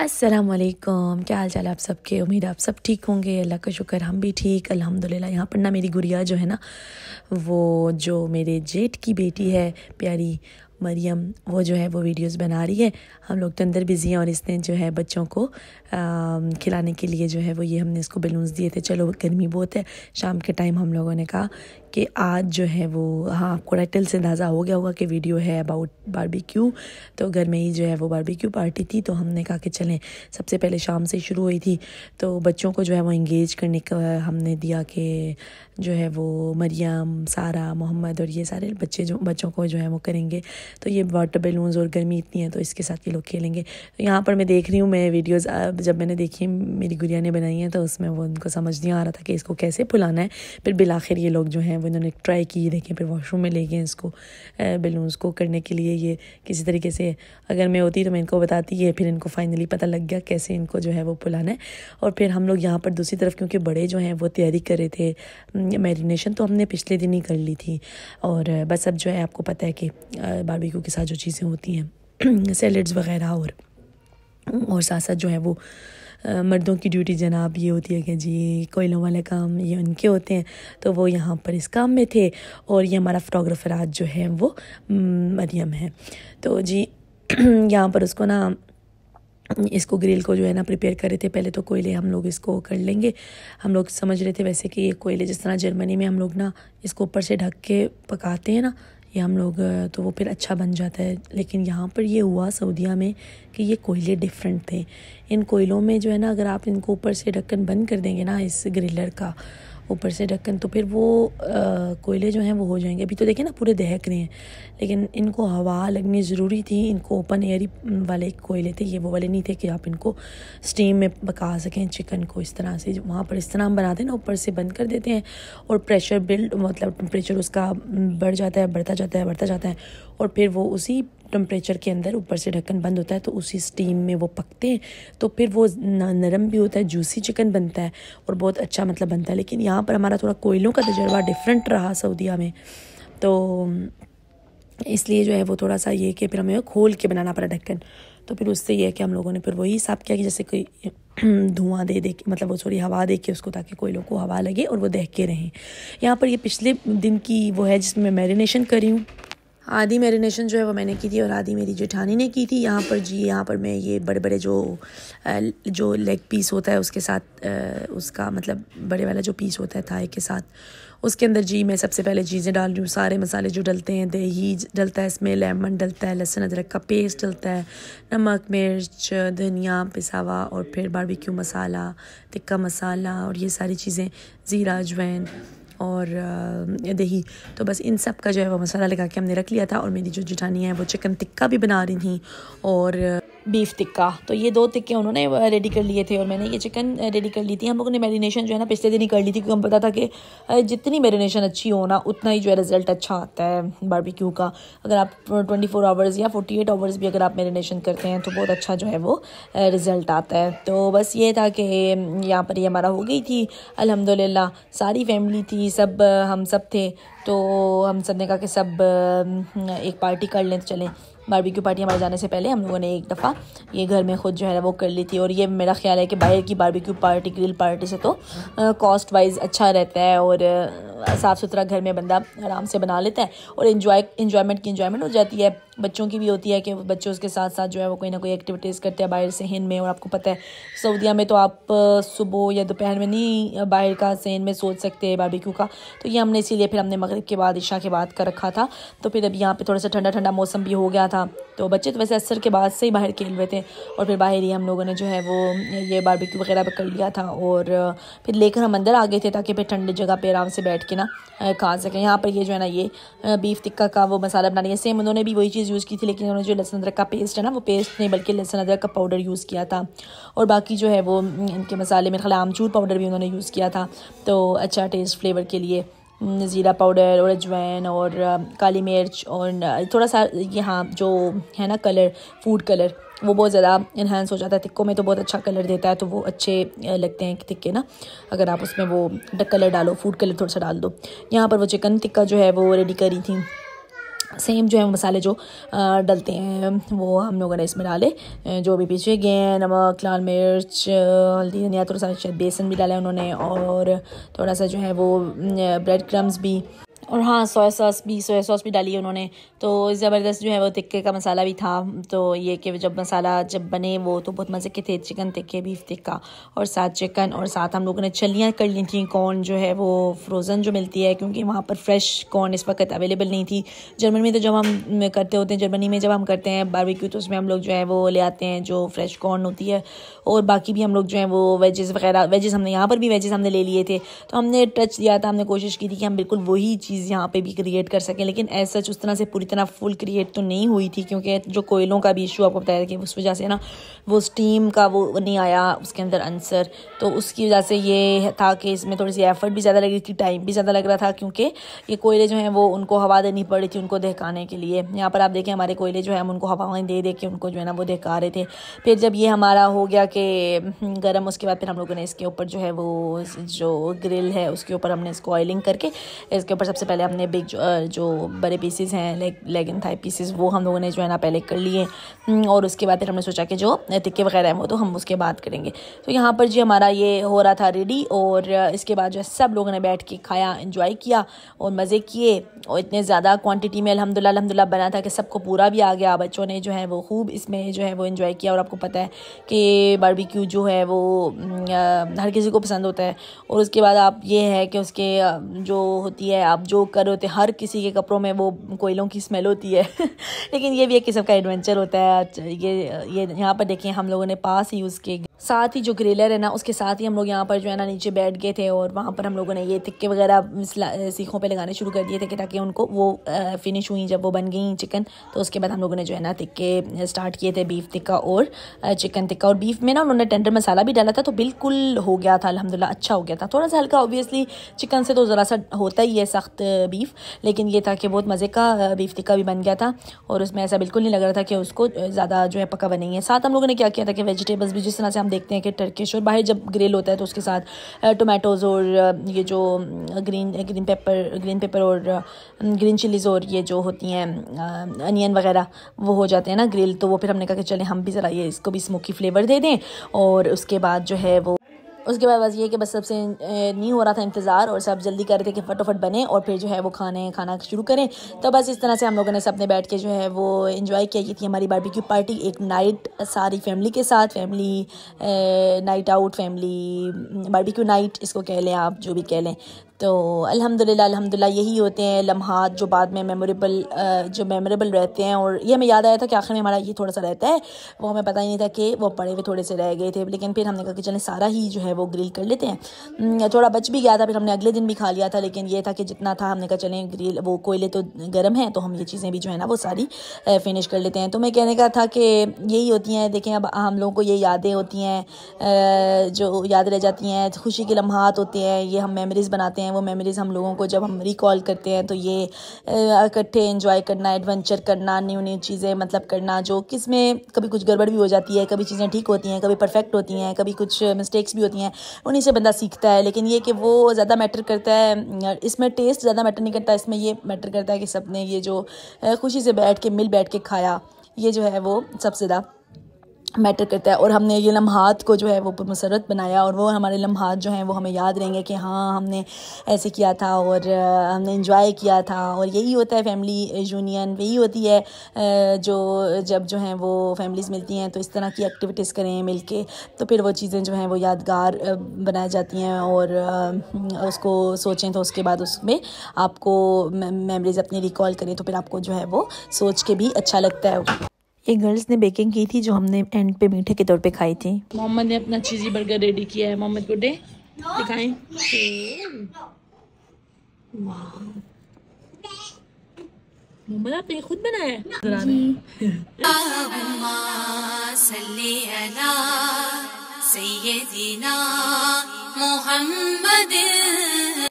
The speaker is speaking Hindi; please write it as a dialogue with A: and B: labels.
A: असलम क्या हाल चाल है आप सबके उम्मीद आप सब ठीक होंगे अल्लाह का शुक्र हम भी ठीक अल्हम्दुलिल्लाह यहाँ पर ना मेरी गुड़िया जो है ना वो जो मेरे जेठ की बेटी है प्यारी मरियम वो जो है वो वीडियोस बना रही है हम लोग तो अंदर बिज़ी हैं और इसने जो है बच्चों को आ, खिलाने के लिए जो है वो ये हमने इसको बेलून्स दिए थे चलो गर्मी बहुत है शाम के टाइम हम लोगों ने कहा कि आज जो है वो हाँ आपको टाइटल से अंदाज़ा हो गया होगा कि वीडियो है अबाउट बारबेक्यू तो घर में ही जो है वो बारबेक्यू पार्टी थी तो हमने कहा कि चलें सबसे पहले शाम से शुरू हुई थी तो बच्चों को जो है वो इंगेज करने का हमने दिया कि जो है वो मरियम सारा मोहम्मद और ये सारे बच्चे जो बच्चों को जो है वो करेंगे तो ये वाटर बैलून्स और गर्मी इतनी है तो इसके साथ ये लोग खेलेंगे तो यहाँ पर मैं देख रही हूँ मैं वीडियोज़ जब मैंने देखी मेरी गुड़िया ने बनाई हैं तो उसमें वो उनको समझ नहीं आ रहा था कि इसको कैसे फुलाना है फिर बिलाखिर ये लोग जो हैं वो इन्होंने ट्राई की देखें फिर वॉशरूम में ले गए इसको बैलून्स को करने के लिए ये किसी तरीके से अगर मैं होती तो मैं इनको बताती ये फिर इनको फाइनली पता लग गया कैसे इनको जो है वो फुलाना है और फिर हम लोग यहाँ पर दूसरी तरफ क्योंकि बड़े जो हैं वो तैयारी कर रहे थे मैरिनेशन तो हमने पिछले दिन ही कर ली थी और बस अब जो है आपको पता है कि बार बारबेक्यू के साथ जो चीज़ें होती हैं सैलड्स वगैरह और और साथ साथ जो है वो आ, मर्दों की ड्यूटी जनाब ये होती है कि जी कोयलों वाले काम ये उनके होते हैं तो वो यहाँ पर इस काम में थे और ये हमारा फोटोग्राफर आज जो है वो मरियम है तो जी यहाँ पर उसको ना इसको ग्रिल को जो है ना प्रिपेयर कर रहे थे पहले तो कोयले हम लोग इसको कर लेंगे हम लोग समझ रहे थे वैसे कि ये कोयले जिस तरह जर्मनी में हम लोग ना इसको ऊपर से ढक के पकाते हैं ना या हम लोग तो वो फिर अच्छा बन जाता है लेकिन यहाँ पर ये हुआ सऊदिया में कि ये कोयले डिफरेंट थे इन कोयलों में जो है ना अगर आप इनको ऊपर से ढक्कन बंद कर देंगे ना इस ग्रिलर का ऊपर से ढक्कन तो फिर वो कोयले जो हैं वो हो जाएंगे अभी तो देखें ना पूरे दहक रहे हैं लेकिन इनको हवा लगनी ज़रूरी थी इनको ओपन एयर वाले कोयले थे ये वो वाले नहीं थे कि आप इनको स्टीम में पका सकें चिकन को इस तरह से वहाँ पर इस तरह हम बनाते हैं ना ऊपर से बंद कर देते हैं और प्रेशर बिल्ड मतलब टेम्परेचर उसका बढ़ जाता है बढ़ता जाता है बढ़ता जाता है और फिर वो उसी टम्परेचर के अंदर ऊपर से ढक्कन बंद होता है तो उसी स्टीम में वो पकते हैं तो फिर वो नरम भी होता है जूसी चिकन बनता है और बहुत अच्छा मतलब बनता है लेकिन यहाँ पर हमारा थोड़ा कोयलों का तजर्बा डिफरेंट रहा सऊदीया में तो इसलिए जो है वो थोड़ा सा ये कि फिर हमें खोल के बनाना पड़ा ढक्कन तो फिर उससे ये है कि हम लोगों ने फिर वही हिसाब किया कि जैसे कोई धुआं दे दे मतलब वो थोड़ी हवा दे के उसको ताकि कोयलों को हवा लगे और वो दहके रहें यहाँ पर ये पिछले दिन की वो है जिसमें मैं मैरिनेशन करी हूँ आधी मैरिनेशन जो है वो मैंने की थी और आधी मेरी जेठानी ने की थी यहाँ पर जी यहाँ पर मैं ये बड़े बड़े जो जो लेग पीस होता है उसके साथ उसका मतलब बड़े वाला जो पीस होता है थाए के साथ उसके अंदर जी मैं सबसे पहले चीज़ें डाल रही हूँ सारे मसाले जो डलते हैं दही डलता है इसमें लेमन डलता है लहसुन अदरक का पेस्ट डलता है नमक मिर्च धनिया पिसावा और फिर बारबेक्यू मसाला टिक्का मसाला और ये सारी चीज़ें ज़ीरा अजवैन और दही तो बस इन सब का जो है वो मसाला लगा के हमने रख लिया था और मेरी जो जिठानी है वो चिकन टिक्का भी बना रही थी और बीफ टिक्का तो ये दो टिक्के उन्होंने रेडी कर लिए थे और मैंने ये चिकन रेडी कर ली थी हम लोगों ने मेरीनेशन जो है ना पिछले दिन ही कर ली थी क्योंकि हम पता था कि जितनी मेरीनेशन अच्छी हो ना उतना ही जो है रिज़ल्ट अच्छा आता है बारबेक्यू का अगर आप ट्वेंटी फोर आवर्स या फोर्टी एट आवर्स भी अगर आप मेरीनेशन करते हैं तो बहुत अच्छा जो है वो रिज़ल्ट आता है तो बस ये था कि यहाँ पर ये हमारा हो गई थी अलहमदिल्ला सारी फैमिली थी सब हम सब थे तो हम सब ने कहा कि सब एक पार्टी कर लें तो चलें बारबेक्यू पार्टी हमारे जाने से पहले हम लोगों ने एक दफ़ा ये घर में खुद जो है वो कर ली थी और ये मेरा ख्याल है कि बाहर की बारबेक्यू पार्टी ग्रिल पार्टी से तो कॉस्ट वाइज अच्छा रहता है और साफ़ सुथरा घर में बंदा आराम से बना लेता है और इन्जॉय इन्जॉयमेंट की इन्जॉयमेंट हो जाती है बच्चों की भी होती है कि बच्चों के साथ साथ जो है वो कोई ना कोई एक्टिविटीज़ करते हैं बाहर से हिंद में और आपको पता है सऊदिया में तो आप सुबह या दोपहर में नहीं बाहर का सेहन में सोच सकते हैं बारबेक्यू का तो ये हमने इसीलिए फिर हमने मगरब के बाद इशा के बाद कर रखा था तो फिर अब यहाँ पर थोड़ा सा ठंडा ठंडा मौसम भी हो गया था तो बच्चे तो वैसे असर के बाद से ही बाहर खेल हुए थे और फिर बाहर ही हम लोगों ने जो है वो ये बारबेक्यू वगैरह कर लिया था और फिर लेकर हम अंदर आ गए थे ताकि फिर ठंडी जगह पर आराम से बैठ के ना खा सकें यहाँ पर ये जो है ना ये बीफ टिक्का का वो मसाला बना लिया सेम उन्होंने भी वही चीज़ यूज़ की थी लेकिन उन्होंने जो लहसुन अदरक का पेस्ट है ना वो पेस्ट नहीं बल्कि लहसुन अदरक का पाउडर यूज़ किया था और बाकी जो है वो इनके मसाले मेरे ख्याल आमचूर पाउडर भी उन्होंने यूज़ किया था तो अच्छा टेस्ट फ्लेवर के लिए ज़ीरा पाउडर और अजवैन और काली मिर्च और थोड़ा सा यहाँ जो है ना कलर फूड कलर वो बहुत ज़्यादा इन्हेंस हो जाता है तिक्कों में तो बहुत अच्छा कलर देता है तो वो अच्छे लगते हैं टिक्के ना अगर आप उसमें वो कलर डालो फूड कलर थोड़ा सा डाल दो यहाँ पर वो चिकन टिक्का जो है वो रेडी करी थी सेम जो है मसाले जो डलते हैं वो हम लोगों ने इसमें डाले जो भी पीछे गए नमक लाल मिर्च हल्दी धनिया थोड़ा सा बेसन भी डाला है उन्होंने और थोड़ा सा जो है वो ब्रेड क्रम्स भी और हाँ सोया सॉस भी सोया सॉस भी डाली उन्होंने तो ज़बरदस्त जो है वो तिक्के का मसाला भी था तो ये कि जब मसाला जब बने वो तो बहुत मज़े के थे चिकन तिक्के बीफ तिक्का और साथ चिकन और साथ हम लोगों ने छलियाँ कर ली थी कॉर्न जो है वो फ्रोज़न जो मिलती है क्योंकि वहाँ पर फ्रेश कॉर्न इस वक्त अवेलेबल नहीं थी जर्मनी में तो जब हम करते होते हैं जर्मनी में जब हम करते हैं बारबेक्यू तो उसमें हम लोग जो है वो ले आते हैं जो फ्रेश कॉर्न होती है और बाकी भी हम लोग जो है वो वेजेस वगैरह वेजेस हमने यहाँ पर भी वेजेस हमने ले लिए थे तो हमने टच दिया था हमने कोशिश की थी कि हम बिल्कुल वही चीज़ चीज़ यहाँ पे भी क्रिएट कर सकें लेकिन एज सच उस तरह से पूरी तरह फुल क्रिएट तो नहीं हुई थी क्योंकि जो कोयलों का भी इशू आपको बताया कि उस वजह से ना वो स्टीम का वो नहीं आया उसके अंदर आंसर तो उसकी वजह से ये था कि इसमें थोड़ी सी एफर्ट भी ज़्यादा रही थी टाइम भी ज़्यादा लग रहा था क्योंकि ये कोयले जो हैं वो उनको हवा देनी पड़ी थी उनको दहकाने के लिए यहाँ पर आप देखें हमारे कोयले जो है हम उनको हवाएँ दे दे के उनको जो है ना वो दहका रहे थे फिर जब ये हमारा हो गया कि गर्म उसके बाद फिर हम लोगों ने इसके ऊपर जो है वो जो ग्रिल है उसके ऊपर हमने इसको ऑयलिंग करके इसके ऊपर सबसे पहले हमने बिग जो, जो बड़े पीसेस हैं leg leg and thigh pieces वो हम लोगों ने जो है ना पहले कर लिए और उसके बाद फिर हमने सोचा कि जो टिक्के वगैरह हैं वो तो हम उसके बाद करेंगे तो यहाँ पर जी हमारा ये हो रहा था रेडी और इसके बाद जो है सब लोगों ने बैठ के खाया इंजॉय किया और मज़े किए और इतने ज़्यादा क्वान्टिटी में अलहमदिल्ला अलहमदिल्ला बना था कि सबको पूरा भी आ गया बच्चों ने जो है वो खूब इसमें जो है वो इन्जॉय किया और आपको पता है कि बारबिक्यू जो है वो हर किसी को पसंद होता है और उसके बाद आप ये है कि उसके जो होती है आप जो लोग कर रहे होते हर किसी के कपड़ों में वो कोयलों की स्मेल होती है लेकिन ये भी एक किस्म का एडवेंचर होता है ये ये यहाँ पर देखिए हम लोगों ने पास यूज़ किए साथ ही जो ग्रेलर है ना उसके साथ ही हम लोग यहाँ पर जो है ना नीचे बैठ गए थे और वहाँ पर हम लोगों ने ये तिक्के वगैरह सीखों पे लगाने शुरू कर दिए थे कि ताकि उनको वो फिनिश हुई जब वो बन गई चिकन तो उसके बाद हम लोगों ने जो है ना तिक्के स्टार्ट किए थे बीफ टिक्का और चिकन टिक्का और बीफ में ना उन्होंने टेंडर मसाला भी डाला था तो बिल्कुल हो गया था अलहमदिल्ला अच्छा हो गया था थोड़ा सा हल्का ऑब्वियसली चिकन से तो ज़रा सा होता ही है सख्त बीफ लेकिन ये था कि बहुत मज़े का बीफ टिक्का भी बन गया था और उसमें ऐसा बिल्कुल नहीं लग रहा था कि उसको ज़्यादा जो है पका बनी है साथ हम लोगों ने क्या किया था कि वेजिटेबल्स भी जिस तरह से हम देखते हैं कि टर्किश और बाहर जब ग्रिल होता है तो उसके साथ टोमेटोज़ और ये जो green green pepper green pepper और ग्रीन चिलीज़ और ये जो होती हैं अनियन वगैरह वो हो जाते हैं ना ग्रिल तो वो फिर हमने कहा कि चले हम भी ज़रा ये इसको भी स्मोकी फ्लेवर दे दें और उसके बाद जो है वो उसके बाद बस ये कि बस सबसे नहीं हो रहा था इंतज़ार और सब जल्दी कर रहे थे कि फटोफट बने और फिर जो है वो खाने खाना शुरू करें तो बस इस तरह से हम लोगों ने सबने बैठ के जो है वो इन्जॉय किया की थी हमारी बारबेक्यू पार्टी एक नाइट सारी फैमिली के साथ family night out family barbecue night इसको कह लें आप जो भी कह लें तो अल्हम्दुलिल्लाह अल्हम्दुलिल्लाह यही होते हैं लम्हात जो बाद में मेमोरेबल जो मेमोरेबल रहते हैं और ये हमें याद आया था कि आखिर में हमारा ये थोड़ा सा रहता है वो हमें पता ही नहीं था कि वो पड़े हुए थोड़े से रह गए थे लेकिन फिर हमने कहा कि चलें सारा ही जो है वो ग्रिल कर लेते हैं थोड़ा बच भी गया था फिर हमने अगले दिन भी खा लिया था लेकिन ये था कि जितना था हमने कहा चलें ग्रिल वो कोयले तो गर्म हैं तो हम ये चीज़ें भी जो है ना वो सारी फिनिश कर लेते हैं तो मैं कहने का था कि यही होती हैं देखें अब हम लोगों को ये यादें होती हैं जो याद रह जाती हैं खुशी के लम्हात होते हैं ये हम मेमोरीज़ बनाते हैं हैं वो मेमोरीज़ हम लोगों को जब हम रिकॉल करते हैं तो ये इकट्ठे इन्जॉय करना एडवेंचर करना न्यू न्यू चीज़ें मतलब करना जो किस में कभी कुछ गड़बड़ भी हो जाती है कभी चीज़ें ठीक होती हैं कभी परफेक्ट होती हैं कभी कुछ मिस्टेक्स भी होती हैं उन्हीं से बंदा सीखता है लेकिन ये कि वो ज़्यादा मैटर करता है इसमें टेस्ट ज़्यादा मैटर नहीं करता इसमें ये मैटर करता है कि सब ने ये जो खुशी से बैठ के मिल बैठ के खाया ये जो है वो सबसे ज़्यादा मैटर करता है और हमने ये लम्हात को जो है वो मुसरत बनाया और वो हमारे लम्हात जो हैं वो हमें याद रहेंगे कि हाँ हमने ऐसे किया था और हमने इंजॉय किया था और यही होता है फैमिली यूनियन यही होती है जो जब जो हैं वो फैमिलीज़ मिलती हैं तो इस तरह की एक्टिविटीज़ करें मिल के तो फिर वो चीज़ें जो हैं वो यादगार बनाई जाती हैं और उसको सोचें तो उसके बाद उसमें आपको मेमरीज़ अपनी रिकॉल करें तो फिर आपको जो है वो सोच के भी अच्छा लगता है एक गर्ल्स ने बेकिंग की थी जो हमने एंड पे मीठे के तौर पे खाई थी मोहम्मद ने अपना चीज़ी बर्गर रेडी किया है मोहम्मद को डे दिखाएं मोहम्मद आपने खुद बनाया मोहम्मद